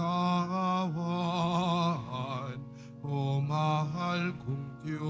ikaw ay umahal kong Diyos.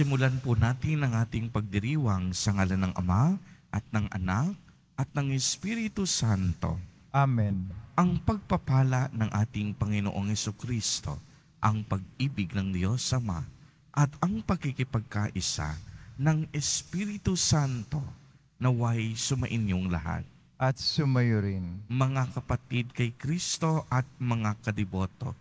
simulan po natin ang ating pagdiriwang sa ngalan ng Ama at ng Anak at ng Espiritu Santo. Amen. Ang pagpapala ng ating Panginoong Yeso Kristo, ang pag-ibig ng Diyos Ama, at ang pagkikipagkaisa ng Espiritu Santo naway sumainyong lahat. At sumayo rin. Mga kapatid kay Kristo at mga kadiboto,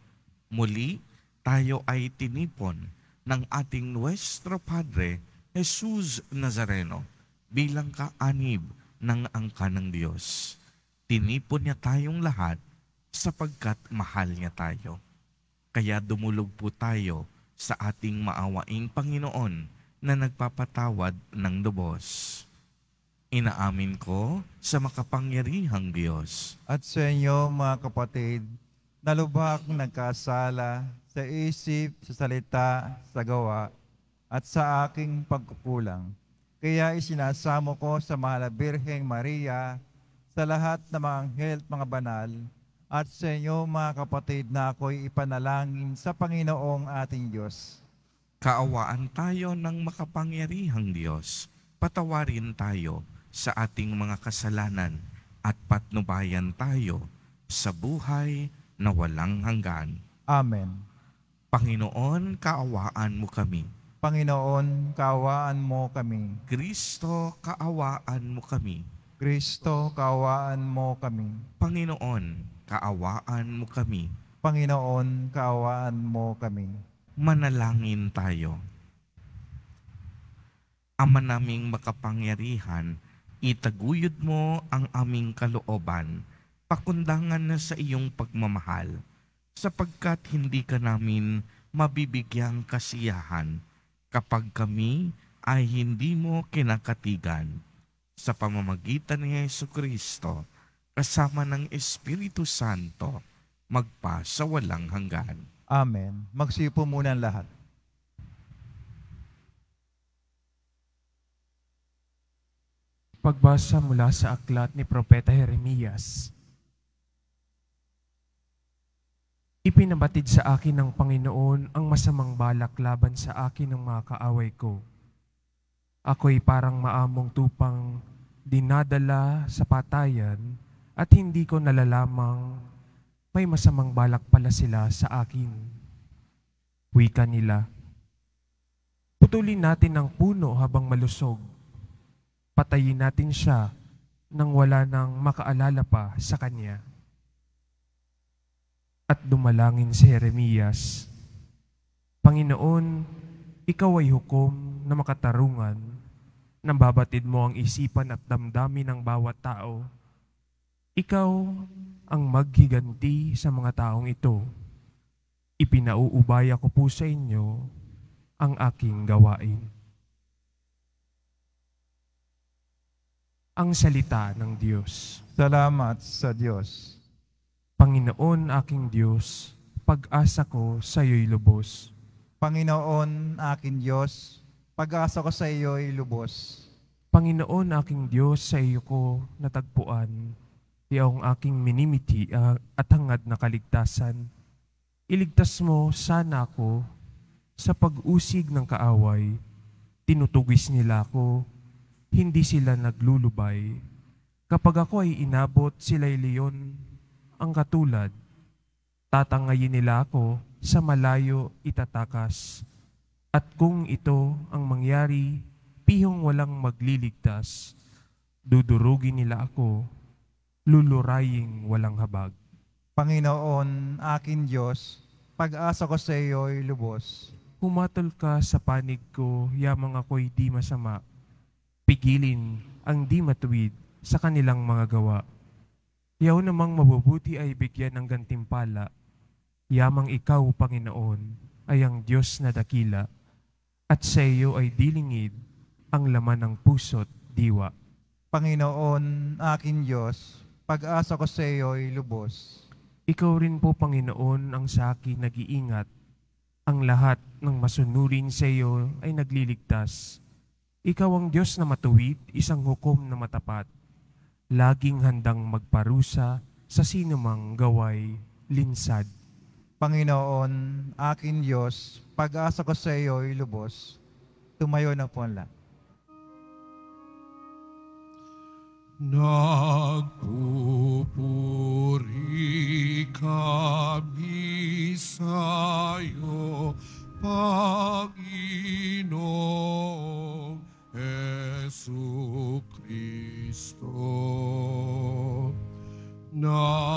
muli tayo ay tinipon ng ating Nuestro Padre, Jesus Nazareno, bilang kaanib ng angka ng Diyos. Tinipon niya tayong lahat sapagkat mahal niya tayo. Kaya dumulog po tayo sa ating maawaing Panginoon na nagpapatawad ng lubos. Inaamin ko sa makapangyarihang Diyos. At sa inyo mga kapatid, nalubak lubhak nagkasala sa isip, sa salita, sa gawa, at sa aking pagkukulang. Kaya isinasamo ko sa Mahal Birheng Maria, sa lahat ng mga anghel mga banal, at sa inyo mga kapatid na ako'y ipanalangin sa Panginoong ating Diyos. Kaawaan tayo ng makapangyarihang Diyos. Patawarin tayo sa ating mga kasalanan at patnubayan tayo sa buhay na walang hanggan. Amen. Panginoon, kaawaan mo kami. Panginoon, kaawaan mo kami. Kristo, kaawaan mo kami. Kristo, kaawaan mo kami. Panginoon, kaawaan mo kami. Panginoon, kaawaan mo kami. Manalangin tayo. Ama naming makapangyarihan, itaguyod mo ang aming kalooban pakundangan na sa iyong pagmamahal, sapagkat hindi ka namin mabibigyang kasiyahan kapag kami ay hindi mo kinakatigan sa pamamagitan ni Yesu Kristo kasama ng Espiritu Santo magpa sa walang hanggan. Amen. Magsipo muna ang lahat. Pagbasa mula sa aklat ni Propeta Jeremias. Ipinabatid sa akin ng Panginoon ang masamang balak laban sa akin ng mga kaaway ko. Ako'y parang maamong tupang dinadala sa patayan at hindi ko nalalamang may masamang balak pala sila sa akin. Wika nila, Putulin natin ang puno habang malusog. Patayin natin siya nang wala nang makaalala pa sa kanya at dumalangin si Jeremias, Panginoon, ikaw ay hukom na makatarungan, na babatid mo ang isipan at damdamin ng bawat tao. Ikaw ang maghiganti sa mga taong ito. Ipinauubaya ko po sa inyo ang aking gawain. Ang salita ng Diyos. Salamat sa Diyos. Panginoon aking Diyos, pag-asa ko sa iyo'y lubos. Panginoon aking Diyos, pag-asa ko sa iyo'y lubos. Panginoon aking Diyos, sa iyo ko natagpuan, iyong aking minimiti ah, at hangad na kaligtasan. Iligtas mo sana ako sa pag-usig ng kaaway, tinutugis nila ako, hindi sila naglulubay. Kapag ako ay inabot, sila'y leon, ang katulad. Tatangayin nila ako sa malayo itatakas. At kung ito ang mangyari, pihong walang magliligtas, dudurugin nila ako, luluraying walang habag. Panginoon, akin Diyos, pag-asa ko sa iyo'y lubos. Humatol ka sa panig ko, yamang ako'y di masama. Pigilin ang di matuwid sa kanilang mga gawa Yaw namang mabubuti ay bigyan ng gantimpala, yamang ikaw, Panginoon, ay ang Diyos na dakila, at sa iyo ay dilingid ang laman ng puso't diwa. Panginoon, akin Diyos, pag-asa ko sa iyo ay lubos. Ikaw rin po, Panginoon, ang sa akin nag-iingat. Ang lahat ng masunurin sa iyo ay nagliligtas. Ikaw ang Diyos na matuwid, isang hukom na matapat laging handang magparusa sa sinumang gaway linsad. Panginoon, akin Diyos, pag-asa ko sa iyo ay lubos. Tumayo na po ang lahat. Nagpupuri kami sa iyo, Panginoon. Jesucristo. Cristo. No.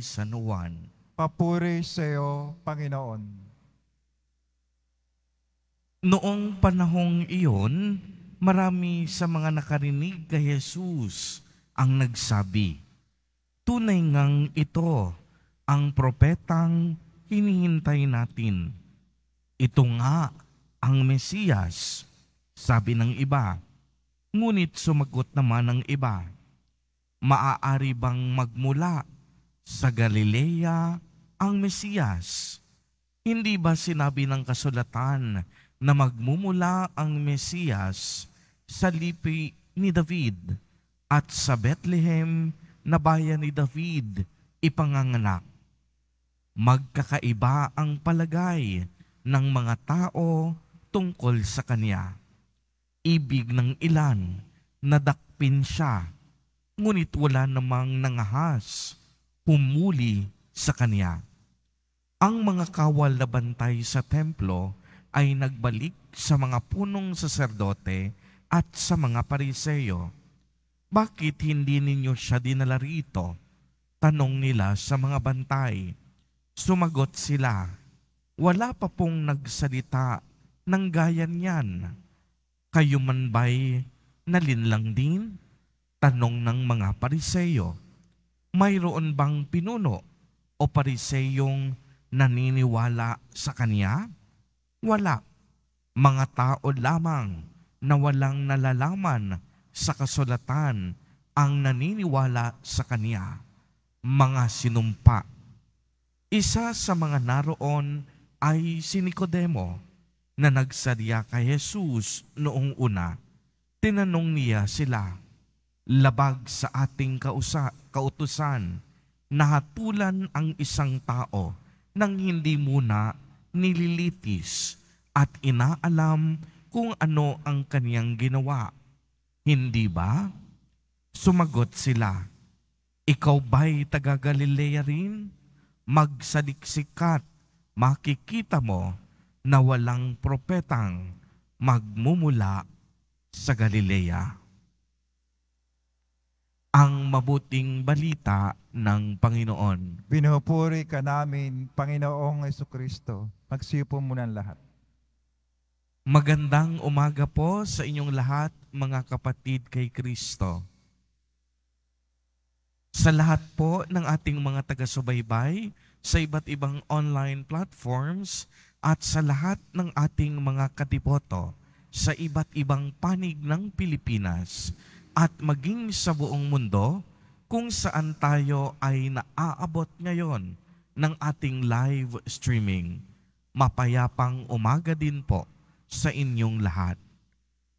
batay sa Papuri sa iyo, Panginoon. Noong panahong iyon, marami sa mga nakarinig kay Jesus ang nagsabi, Tunay ngang ito ang propetang hinihintay natin. Ito nga ang Mesiyas, sabi ng iba. Ngunit sumagot naman ang iba, maaari bang magmula sa Galilea ang Mesiyas. Hindi ba sinabi ng kasulatan na magmumula ang Mesiyas sa lipi ni David at sa Bethlehem na bayan ni David ipanganganak? Magkakaiba ang palagay ng mga tao tungkol sa kanya. Ibig ng ilan, nadakpin siya, ngunit wala namang nangahas pumuli sa kanya. Ang mga kawal na bantay sa templo ay nagbalik sa mga punong saserdote at sa mga pariseyo. Bakit hindi ninyo siya dinala rito? Tanong nila sa mga bantay. Sumagot sila, wala pa pong nagsalita ng gaya niyan. Kayo man ba'y nalinlang din? Tanong ng mga pariseyo mayroon bang pinuno o pariseyong naniniwala sa kanya? Wala. Mga tao lamang na walang nalalaman sa kasulatan ang naniniwala sa kanya. Mga sinumpa. Isa sa mga naroon ay si Nicodemo na nagsadya kay Jesus noong una. Tinanong niya sila, labag sa ating kausa kautusan na hatulan ang isang tao nang hindi muna nililitis at inaalam kung ano ang kaniyang ginawa. Hindi ba? Sumagot sila, Ikaw ba'y taga Galilea rin? Magsaliksikat, makikita mo na walang propetang magmumula sa Galilea ang mabuting balita ng Panginoon. Pinupuri ka namin, Panginoong Yeso Kristo. Magsipo mo ng lahat. Magandang umaga po sa inyong lahat, mga kapatid kay Kristo. Sa lahat po ng ating mga taga-subaybay sa iba't ibang online platforms at sa lahat ng ating mga kadiboto sa iba't ibang panig ng Pilipinas – at maging sa buong mundo kung saan tayo ay naaabot ngayon ng ating live streaming. Mapayapang umaga din po sa inyong lahat.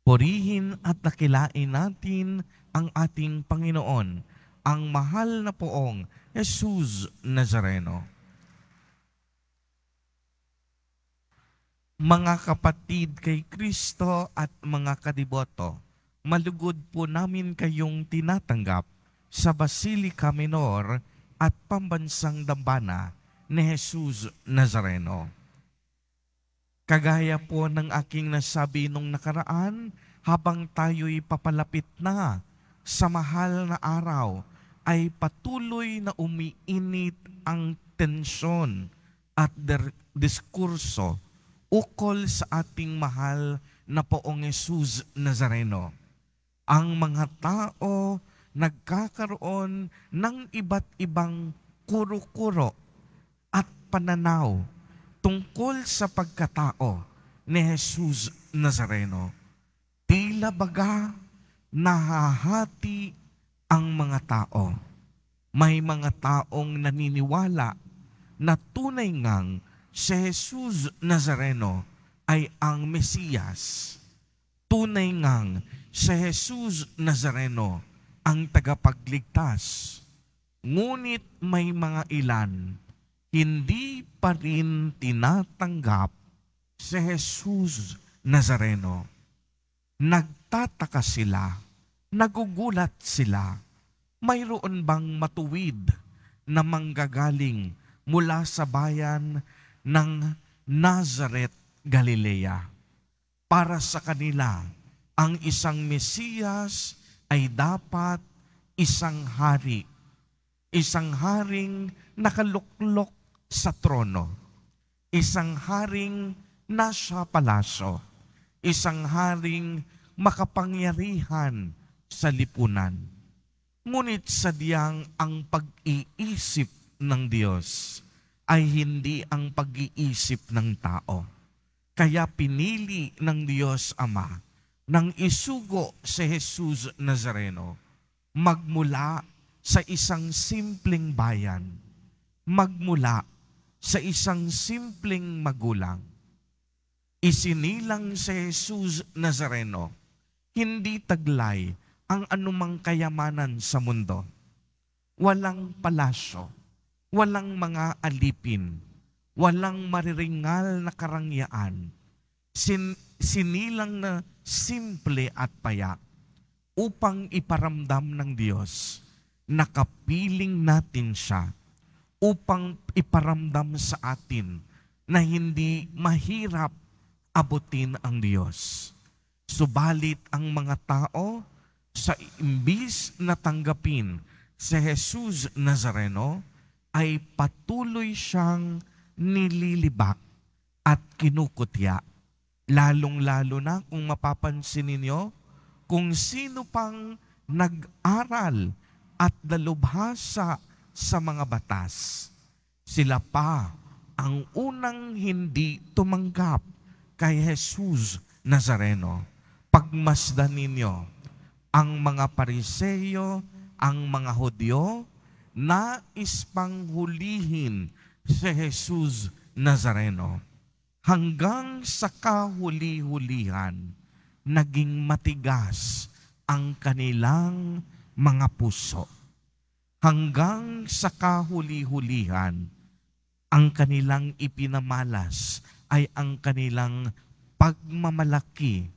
Purihin at nakilain natin ang ating Panginoon, ang mahal na poong Jesus Nazareno. Mga kapatid kay Kristo at mga kadiboto, malugod po namin kayong tinatanggap sa Basilica Minor at Pambansang Dambana ni Jesus Nazareno. Kagaya po ng aking nasabi nung nakaraan, habang tayo'y papalapit na sa mahal na araw, ay patuloy na umiinit ang tensyon at diskurso ukol sa ating mahal na poong Jesus Nazareno ang mga tao nagkakaroon ng iba't ibang kuro-kuro at pananaw tungkol sa pagkatao ni Jesus Nazareno. Tila baga nahahati ang mga tao. May mga taong naniniwala na tunay ngang si Jesus Nazareno ay ang Mesiyas. Tunay ngang sa Jesus Nazareno ang tagapagligtas. Ngunit may mga ilan hindi pa rin tinatanggap si Jesus Nazareno. Nagtataka sila, nagugulat sila. Mayroon bang matuwid na manggagaling mula sa bayan ng Nazareth, Galilea? Para sa kanila, ang isang Mesiyas ay dapat isang hari. Isang haring nakaluklok sa trono. Isang haring nasa palaso. Isang haring makapangyarihan sa lipunan. Ngunit sadyang ang pag-iisip ng Diyos ay hindi ang pag-iisip ng tao. Kaya pinili ng Diyos Ama nang isugo si Jesus Nazareno magmula sa isang simpleng bayan, magmula sa isang simpleng magulang. Isinilang si Jesus Nazareno, hindi taglay ang anumang kayamanan sa mundo. Walang palasyo, walang mga alipin, walang mariringal na karangyaan, sin, sinilang na simple at payak upang iparamdam ng Diyos na kapiling natin siya upang iparamdam sa atin na hindi mahirap abutin ang Diyos. Subalit ang mga tao sa imbis na tanggapin si Jesus Nazareno ay patuloy siyang nililibak at kinukutya Lalong-lalo na kung mapapansin ninyo, kung sino pang nag-aral at nalubhasa sa mga batas, sila pa ang unang hindi tumanggap kay Jesus Nazareno. Pagmasdan ninyo ang mga pariseyo, ang mga Hudyo, na ispanghulihin si Jesus Nazareno hanggang sa kahuli-hulihan, naging matigas ang kanilang mga puso. Hanggang sa kahuli-hulihan, ang kanilang ipinamalas ay ang kanilang pagmamalaki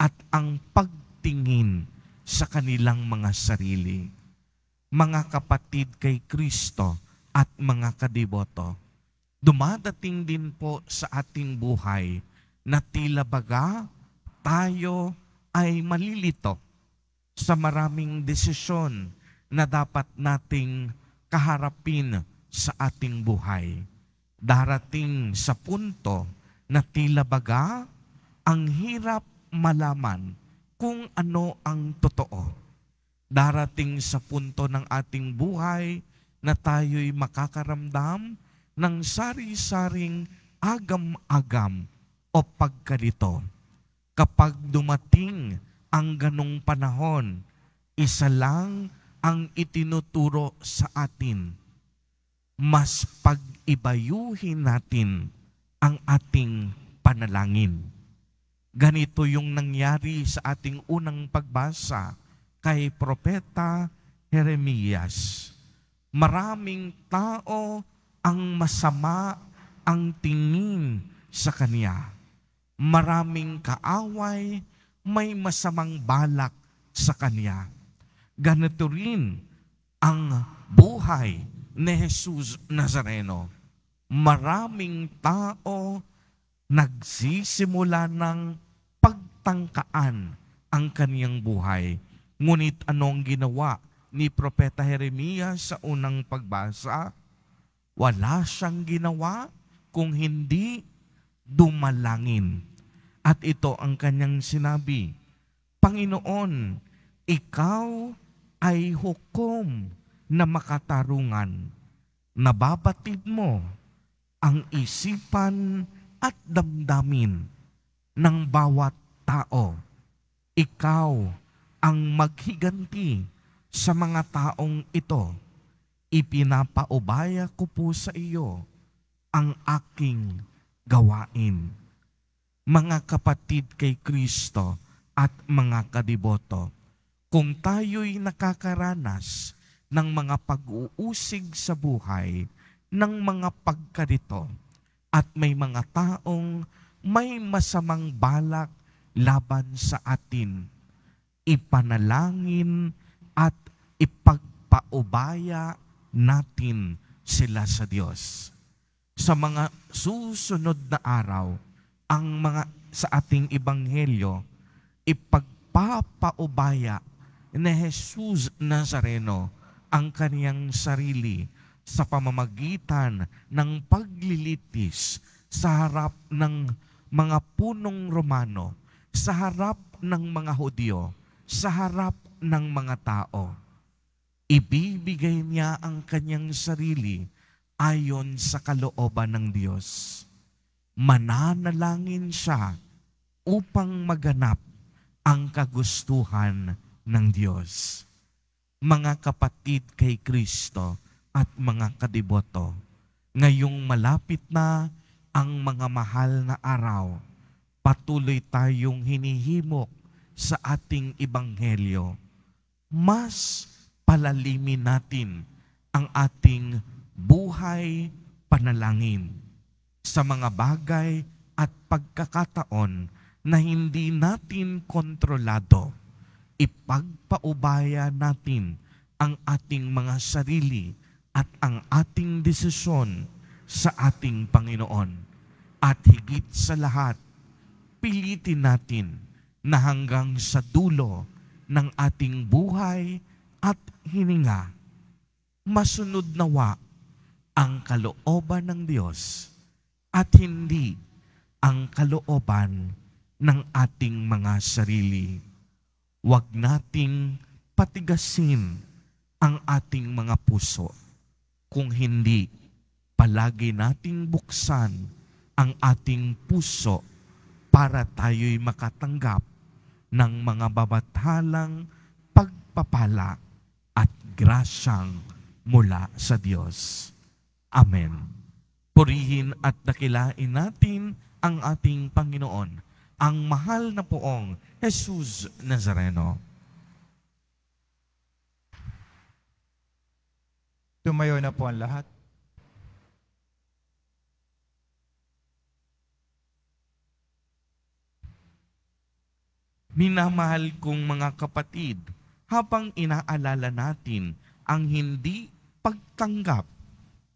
at ang pagtingin sa kanilang mga sarili. Mga kapatid kay Kristo at mga kadiboto, dumadating din po sa ating buhay na tila baga tayo ay malilito sa maraming desisyon na dapat nating kaharapin sa ating buhay. Darating sa punto na tila baga ang hirap malaman kung ano ang totoo. Darating sa punto ng ating buhay na tayo'y makakaramdam ng sari-saring agam-agam o pagkalito. Kapag dumating ang ganong panahon, isa lang ang itinuturo sa atin. Mas pag-ibayuhin natin ang ating panalangin. Ganito yung nangyari sa ating unang pagbasa kay Propeta Jeremias. Maraming tao ang masama ang tingin sa kanya. Maraming kaaway, may masamang balak sa kanya. Ganito rin ang buhay ni Jesus Nazareno. Maraming tao nagsisimula ng pagtangkaan ang kaniyang buhay. Ngunit anong ginawa ni Propeta Jeremiah sa unang pagbasa? wala siyang ginawa kung hindi dumalangin. At ito ang kanyang sinabi, Panginoon, ikaw ay hukom na makatarungan. Nababatid mo ang isipan at damdamin ng bawat tao. Ikaw ang maghiganti sa mga taong ito ipinapaubaya ko po sa iyo ang aking gawain. Mga kapatid kay Kristo at mga kadiboto, kung tayo'y nakakaranas ng mga pag-uusig sa buhay, ng mga pagkarito, at may mga taong may masamang balak laban sa atin, ipanalangin at ipagpaubaya natin sila sa Diyos. Sa mga susunod na araw, ang mga sa ating ebanghelyo, ipagpapaubaya ni Jesus Nazareno ang kaniyang sarili sa pamamagitan ng paglilitis sa harap ng mga punong Romano, sa harap ng mga Hudyo, sa harap ng mga tao ibibigay niya ang kanyang sarili ayon sa kalooban ng Diyos. Mananalangin siya upang maganap ang kagustuhan ng Diyos. Mga kapatid kay Kristo at mga kadiboto, ngayong malapit na ang mga mahal na araw, patuloy tayong hinihimok sa ating ibanghelyo. Mas palalimin natin ang ating buhay panalangin sa mga bagay at pagkakataon na hindi natin kontrolado. Ipagpaubaya natin ang ating mga sarili at ang ating desisyon sa ating Panginoon. At higit sa lahat, pilitin natin na hanggang sa dulo ng ating buhay at hininga, masunod nawa ang kalooban ng Diyos at hindi ang kalooban ng ating mga sarili. Huwag nating patigasin ang ating mga puso kung hindi palagi nating buksan ang ating puso para tayo'y makatanggap ng mga babathalang pagpapala at grasyang mula sa Diyos. Amen. Purihin at dakilain natin ang ating Panginoon, ang mahal na poong Jesus Nazareno. Tumayo na po ang lahat. Minamahal kong mga kapatid, habang inaalala natin ang hindi pagtanggap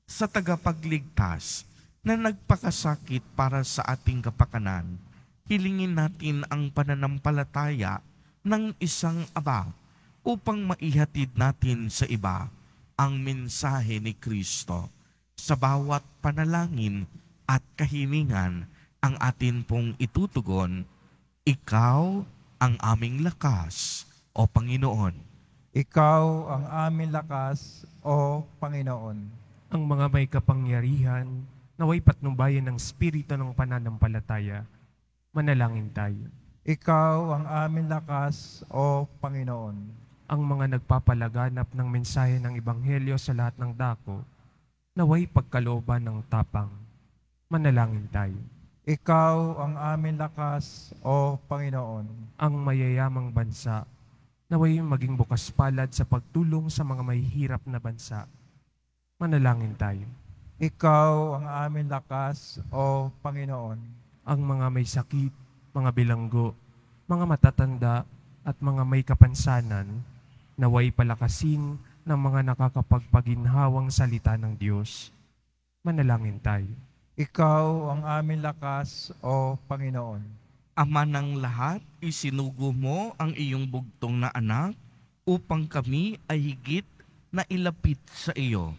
sa tagapagligtas na nagpakasakit para sa ating kapakanan, hilingin natin ang pananampalataya ng isang aba upang maihatid natin sa iba ang mensahe ni Kristo sa bawat panalangin at kahilingan ang atin pong itutugon, Ikaw ang aming lakas o Panginoon. Ikaw ang aming lakas o Panginoon. Ang mga may kapangyarihan, naway patnubayan ng spirito ng pananampalataya, manalangin tayo. Ikaw ang aming lakas o Panginoon. Ang mga nagpapalaganap ng mensahe ng Ebanghelyo sa lahat ng dako, naway pagkalooban ng tapang, manalangin tayo. Ikaw ang aming lakas o Panginoon. Ang mayayamang bansa, Naway maging bukas palad sa pagtulong sa mga may hirap na bansa. Manalangin tayo. Ikaw ang aming lakas, O Panginoon. Ang mga may sakit, mga bilanggo, mga matatanda, at mga may kapansanan, naway palakasin ng mga nakakapagpaginhawang salita ng Diyos. Manalangin tayo. Ikaw ang aming lakas, O Panginoon. Ama ng lahat, isinugo mo ang iyong bugtong na anak upang kami ay higit na ilapit sa iyo.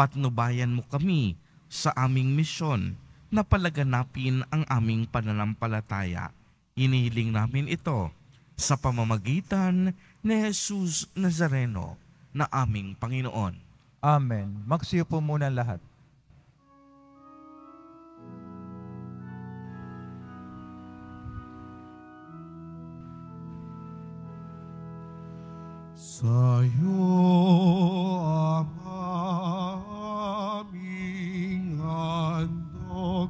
Patnubayan mo kami sa aming misyon na palaganapin ang aming pananampalataya. Inihiling namin ito sa pamamagitan ni Jesus Nazareno na aming Panginoon. Amen. Magsiyo po muna lahat. Sa'yo ang aming handog,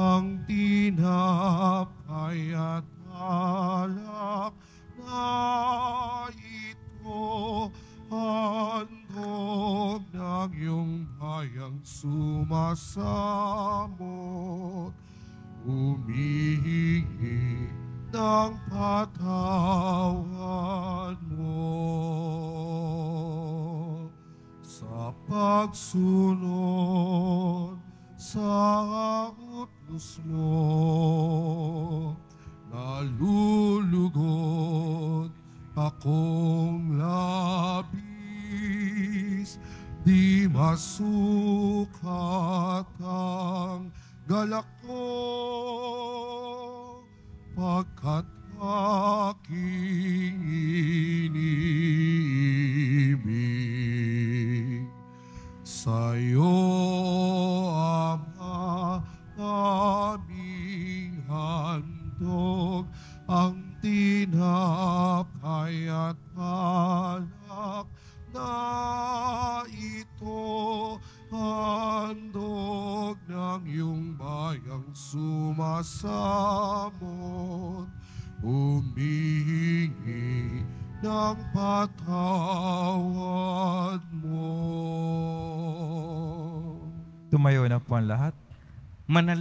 ang tinapay at alak na ito, handog ng iyong bayang sumasamot, umihingi ng patawad pagsunod sa utos mo. Nalulugod akong labis, di masukat ang galak ko, pagkat aking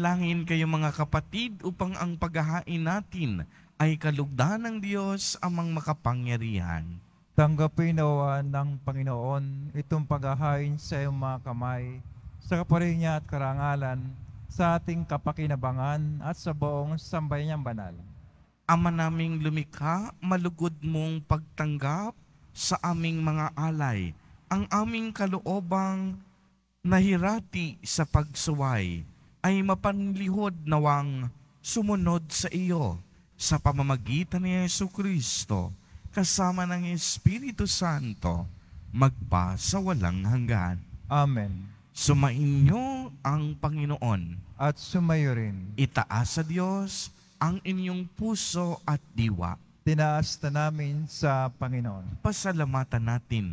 Manalangin kayo mga kapatid upang ang paghahain natin ay kalugdan ng Diyos amang makapangyarihan. Tanggapin nawa ng Panginoon itong paghahain sa iyong mga kamay, sa kaparin niya at karangalan, sa ating kapakinabangan at sa buong sambay niyang banal. Ama naming lumikha, malugod mong pagtanggap sa aming mga alay, ang aming kaloobang nahirati sa pagsuway ay mapanlihod nawang sumunod sa iyo sa pamamagitan ni Yesu Kristo kasama ng Espiritu Santo magpa sa walang hanggan. Amen. Sumainyo ang Panginoon. At sumayo rin. Itaas sa Diyos ang inyong puso at diwa. Tinaas na namin sa Panginoon. Pasalamatan natin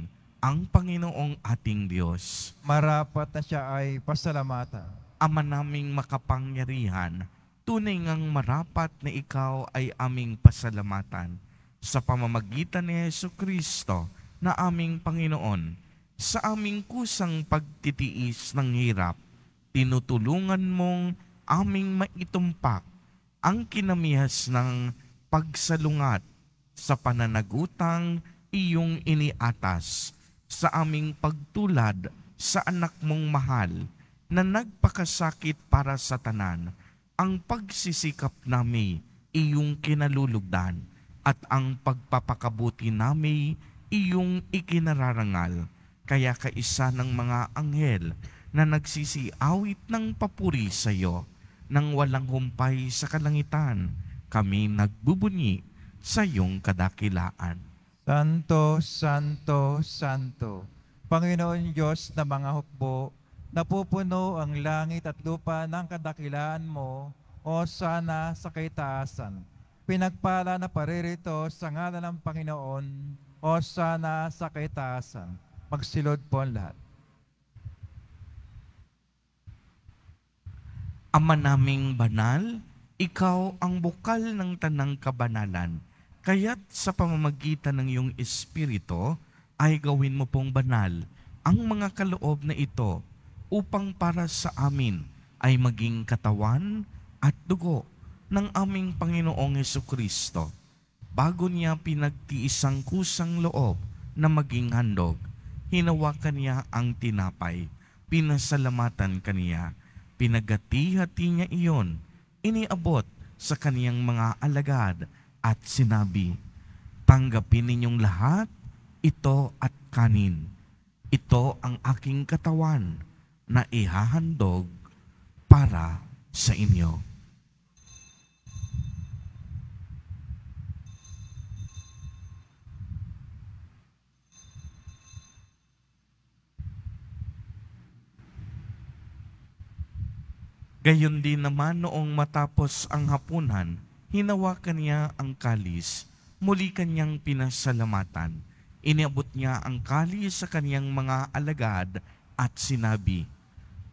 ang Panginoong ating Diyos. Marapat na siya ay pasalamatan. Ama naming makapangyarihan, tunay ngang marapat na ikaw ay aming pasalamatan sa pamamagitan ni Yesu Kristo na aming Panginoon sa aming kusang pagtitiis ng hirap. Tinutulungan mong aming maitumpak ang kinamihas ng pagsalungat sa pananagutang iyong iniatas sa aming pagtulad sa anak mong mahal na nagpakasakit para sa tanan, ang pagsisikap nami iyong kinalulugdan at ang pagpapakabuti nami iyong ikinararangal. Kaya kaisa ng mga anghel na nagsisiawit ng papuri sa iyo nang walang humpay sa kalangitan. Kami nagbubunyi sa iyong kadakilaan. Santo, Santo, Santo, Panginoon Diyos na mga hukbo, napupuno ang langit at lupa ng kadakilaan mo, o sana sa kaitaasan. Pinagpala na paririto sa ngalan ng Panginoon, o sana sa kaitaasan. Magsilod po ang lahat. Ama naming banal, ikaw ang bukal ng tanang kabanalan. Kaya't sa pamamagitan ng iyong espiritu ay gawin mo pong banal ang mga kaloob na ito upang para sa amin ay maging katawan at dugo ng aming Panginoong Yeso Kristo bago niya pinagtiisang kusang loob na maging handog, hinawakan niya ang tinapay, pinasalamatan kaniya, pinagati-hati niya iyon, iniabot sa kaniyang mga alagad at sinabi, Tanggapin ninyong lahat, ito at kanin. Ito ang aking katawan na ihahandog para sa inyo. Gayon din naman noong matapos ang hapunan, hinawakan niya ang kalis, muli kanyang pinasalamatan. Inabot niya ang kalis sa kanyang mga alagad at sinabi,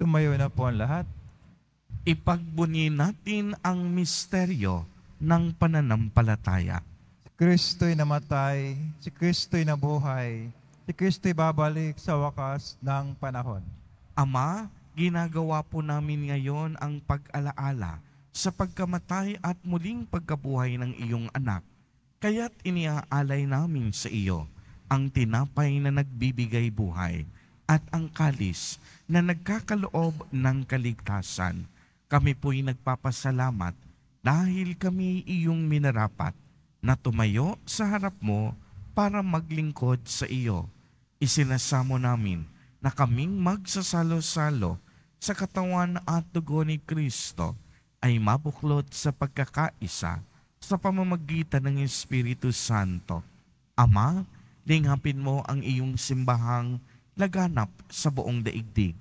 Tumayo na po ang lahat. Ipagbuni natin ang misteryo ng pananampalataya. Si Kristo'y namatay, si Kristo'y nabuhay, si Kristo'y babalik sa wakas ng panahon. Ama, ginagawa po namin ngayon ang pag-alaala sa pagkamatay at muling pagkabuhay ng iyong anak. Kaya't iniaalay namin sa iyo ang tinapay na nagbibigay buhay at ang kalis na nagkakaloob ng kaligtasan, kami po'y nagpapasalamat dahil kami iyong minarapat na tumayo sa harap mo para maglingkod sa iyo. Isinasamo namin na kaming magsasalo-salo sa katawan at dugo ni Kristo ay mabuklod sa pagkakaisa sa pamamagitan ng Espiritu Santo. Ama, lingapin mo ang iyong simbahang laganap sa buong daigdig.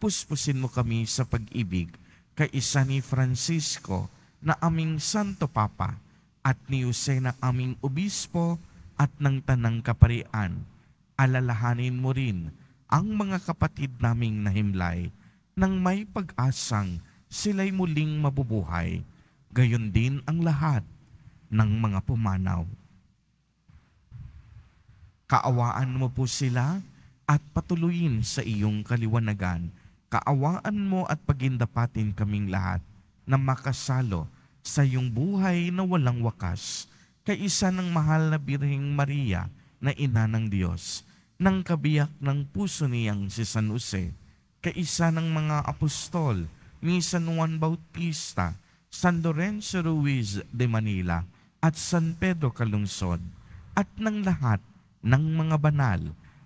Puspusin mo kami sa pag-ibig kay isa ni Francisco na aming Santo Papa at ni Jose na aming Obispo at ng Tanang Kaparian. Alalahanin mo rin ang mga kapatid naming nahimlay nang may pag-asang sila'y muling mabubuhay. Gayon din ang lahat ng mga pumanaw. Kaawaan mo po sila at patuloyin sa iyong kaliwanagan. Kaawaan mo at pagindapatin kaming lahat na makasalo sa iyong buhay na walang wakas kaisa ng mahal na Birhing Maria na ina ng Diyos, ng kabiyak ng puso niyang si San Jose, kaisa ng mga apostol ni San Juan Bautista, San Lorenzo Ruiz de Manila at San Pedro Calungsod at ng lahat ng mga banal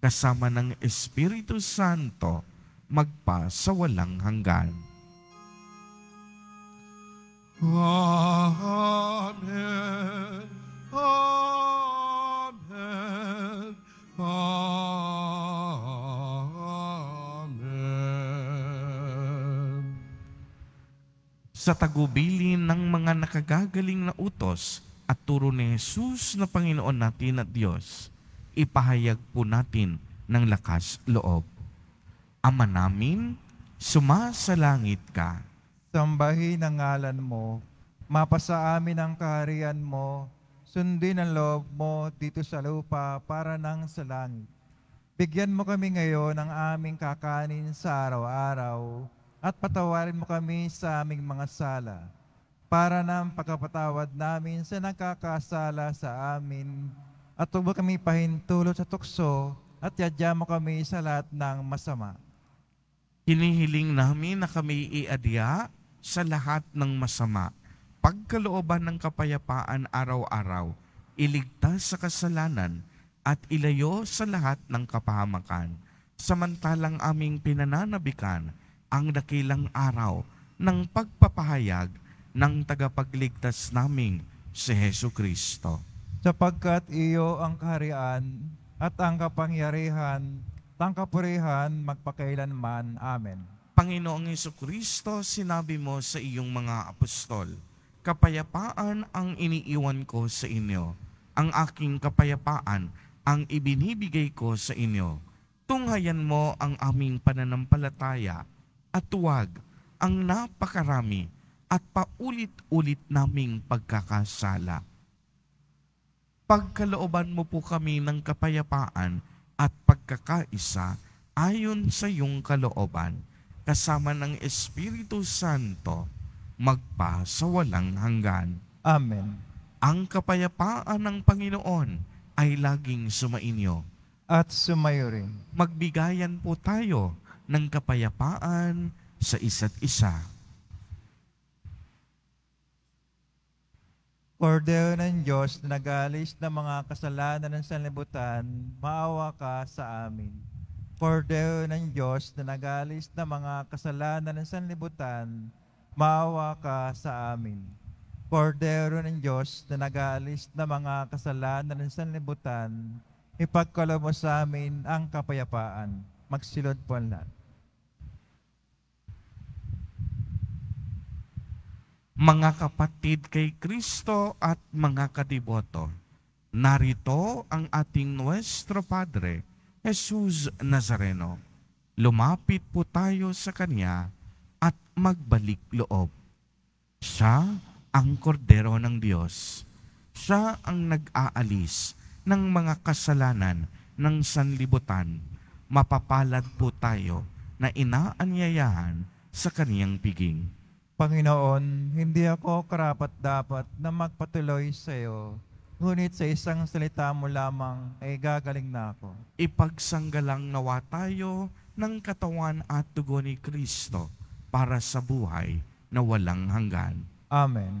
kasama ng Espiritu Santo magpa sa walang hanggan. Amen. Amen. Amen. Sa tagubilin ng mga nakagagaling na utos at turo ni Jesus na Panginoon natin at Diyos, ipahayag po natin ng lakas loob. Ama namin, sumasalangit ka. Sambahin ang ngalan mo, mapasa amin ang kaharian mo, sundin ang loob mo dito sa lupa para nang sa langit. Bigyan mo kami ngayon ng aming kakanin sa araw-araw at patawarin mo kami sa aming mga sala para nang pagkapatawad namin sa nakakasala sa amin at huwag kami pahintulot sa tukso at yadya mo kami sa lahat ng masama. Hinihiling namin na kami iadya sa lahat ng masama. Pagkalooban ng kapayapaan araw-araw, iligtas sa kasalanan at ilayo sa lahat ng kapahamakan. Samantalang aming pinananabikan ang dakilang araw ng pagpapahayag ng tagapagligtas naming si Heso Kristo sapagkat iyo ang kaharian at ang kapangyarihan, ang kapurihan magpakailanman. Amen. Panginoong Yeso Kristo, sinabi mo sa iyong mga apostol, Kapayapaan ang iniiwan ko sa inyo, ang aking kapayapaan ang ibinibigay ko sa inyo. Tunghayan mo ang aming pananampalataya at tuwag ang napakarami at paulit-ulit naming pagkakasala pagkalooban mo po kami ng kapayapaan at pagkakaisa ayon sa iyong kalooban kasama ng Espiritu Santo magpa sa walang hanggan. Amen. Ang kapayapaan ng Panginoon ay laging sumainyo. At sumayo rin. Magbigayan po tayo ng kapayapaan sa isa't isa. Kordeo ng Diyos na nagalis ng mga kasalanan ng sanlibutan, maawa ka sa amin. Kordeo ng Diyos na nagalis ng mga kasalanan ng sanlibutan, maawa ka sa amin. Kordero ng Diyos na nagalis ng mga kasalanan ng sanlibutan, ipagkalo mo sa amin ang kapayapaan. Magsilod po ang lahat. mga kapatid kay Kristo at mga kadiboto. Narito ang ating Nuestro Padre, Jesus Nazareno. Lumapit po tayo sa Kanya at magbalik loob. Siya ang kordero ng Diyos. Siya ang nag-aalis ng mga kasalanan ng sanlibutan. Mapapalad po tayo na inaanyayahan sa kaniyang piging. Panginoon, hindi ako karapat-dapat na magpatuloy sa iyo. Ngunit sa isang salita mo lamang ay gagaling na ako. Ipagsanggalang nawa tayo ng katawan at dugo ni Kristo para sa buhay na walang hanggan. Amen.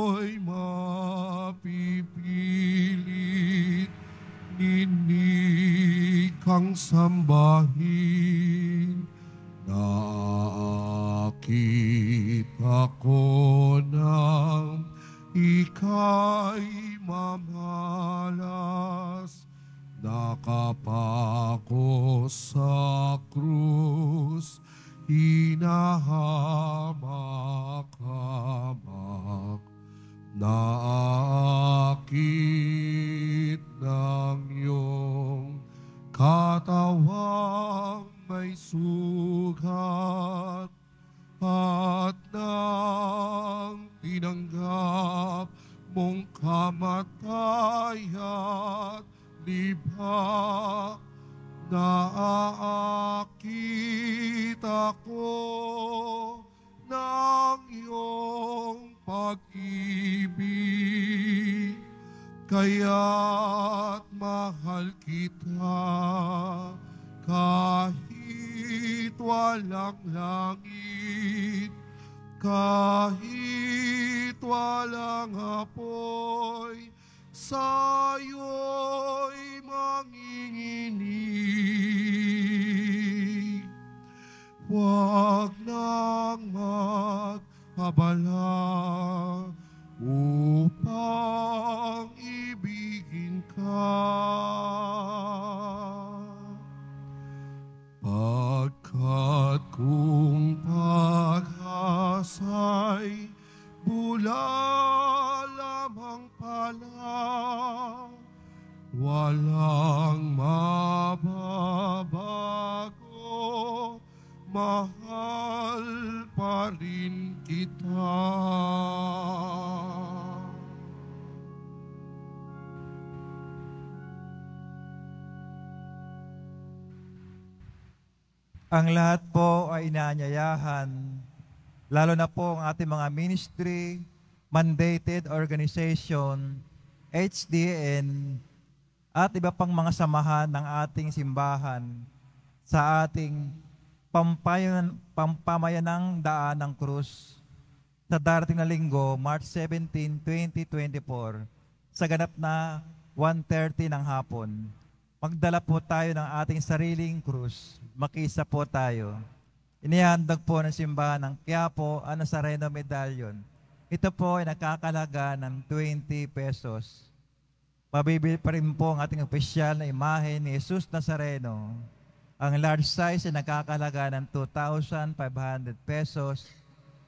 ako'y mapipilit Hindi kang sambahin Nakita ko ng ika'y mamalas Nakapako sa krus Hinahamak-hamak Naakit ng iyong katawang may sugat at nang tinanggap mong kamatayan libha na aakit ako ng iyong pag-ibig, kaya't mahal kita kahit walang langit, kahit walang apoy, sa'yo'y manginginig. Wow. 巴拉。inaanyayahan, lalo na po ang ating mga ministry, mandated organization, HDN, at iba pang mga samahan ng ating simbahan sa ating pampayan, pampamayanang daan ng krus sa darating na linggo, March 17, 2024, sa ganap na 1.30 ng hapon. Magdala po tayo ng ating sariling krus. Makisa po tayo. Inihandog po ng simbahan ng Quiapo ang Nazareno Medallion. Ito po ay nakakalaga ng 20 pesos. Mabibili pa rin po ang ating opisyal na imahe ni Jesus Nazareno. Ang large size ay nakakalaga ng 2,500 pesos.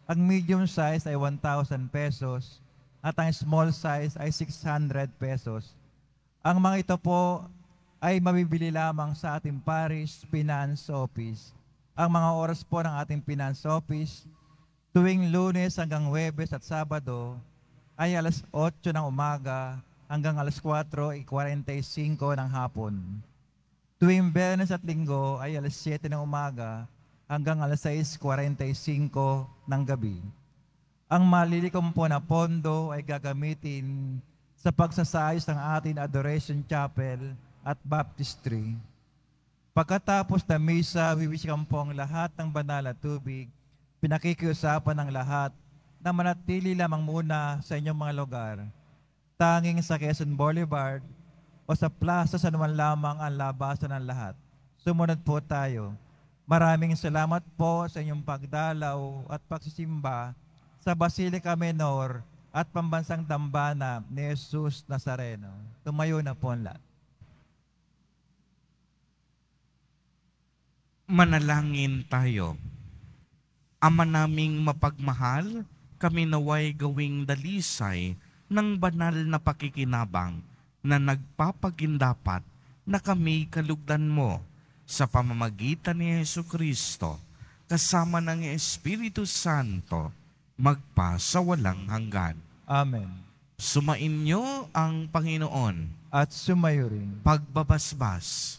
Ang medium size ay 1,000 pesos. At ang small size ay 600 pesos. Ang mga ito po ay mabibili lamang sa ating Paris finance office ang mga oras po ng ating finance office tuwing lunes hanggang webes at sabado ay alas 8 ng umaga hanggang alas 4.45 ng hapon. Tuwing Bernes at Linggo ay alas 7 ng umaga hanggang alas 6.45 ng gabi. Ang malilikom po na pondo ay gagamitin sa pagsasayos ng ating Adoration Chapel at Baptistry. Pagkatapos na misa, wiwisikan po ang lahat ng banal at tubig, pinakikiusapan ng lahat na manatili lamang muna sa inyong mga lugar, tanging sa Quezon Boulevard o sa plaza sa naman lamang ang labasan ng lahat. Sumunod po tayo. Maraming salamat po sa inyong pagdalaw at pagsisimba sa Basilica Menor at Pambansang Dambana ni Jesus Nazareno. Tumayo na po ang lahat. manalangin tayo. Ama naming mapagmahal, kami naway gawing dalisay ng banal na pakikinabang na nagpapagindapat na kami kalugdan mo sa pamamagitan ni Yesu Kristo kasama ng Espiritu Santo magpa sa walang hanggan. Amen. Sumainyo ang Panginoon at sumayo rin pagbabasbas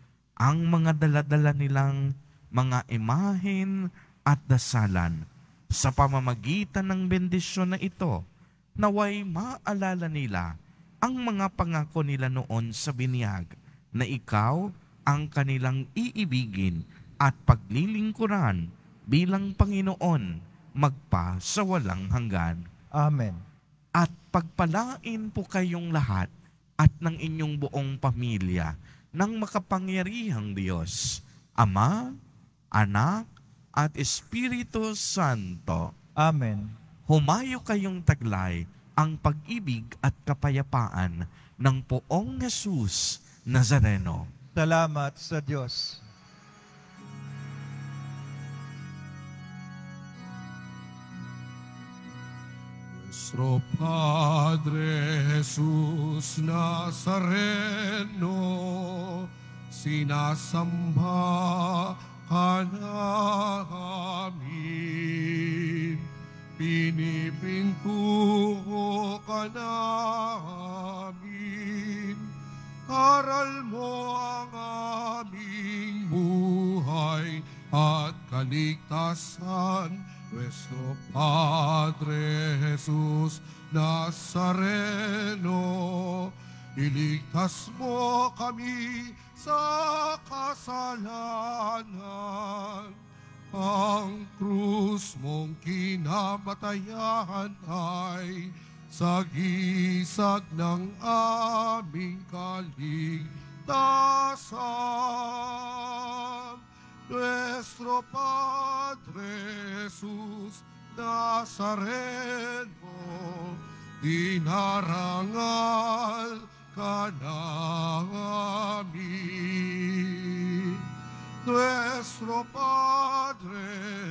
ang mga daladala nilang mga imahin at dasalan sa pamamagitan ng bendisyon na ito naway maalala nila ang mga pangako nila noon sa binyag na ikaw ang kanilang iibigin at paglilingkuran bilang Panginoon magpa sa walang hanggan. Amen. At pagpalain po kayong lahat at ng inyong buong pamilya ng makapangyarihang Diyos, Ama, Anak, at Espiritu Santo. Amen. Humayo kayong taglay ang pag-ibig at kapayapaan ng poong Jesus Nazareno. Salamat sa Diyos. Nuestro Padre Jesús Nazareno, sinasamba ka namin. Pinipintuho ka namin. Aral mo ang aming buhay at kaligtasan nuestro Padre Jesús Nazareno, iligtas mo kami sa kasalanan. Ang krus mong kinamatayan ay sagisag ng aming kaligtasan nuestro Padre Jesús Nazareno, dinarangal ka namin. Nuestro Padre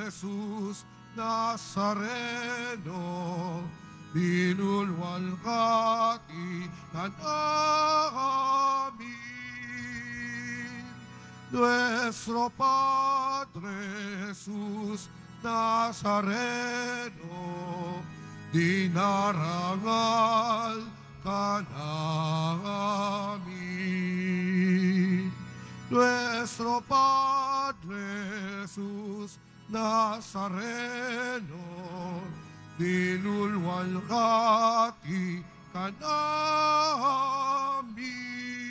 Jesús Nazareno, dinulwal ka ti na namin nuestro Padre Jesús Nazareno, dinarangal ka namin. Nuestro Padre Jesús Nazareno, dinulwal kati ka namin.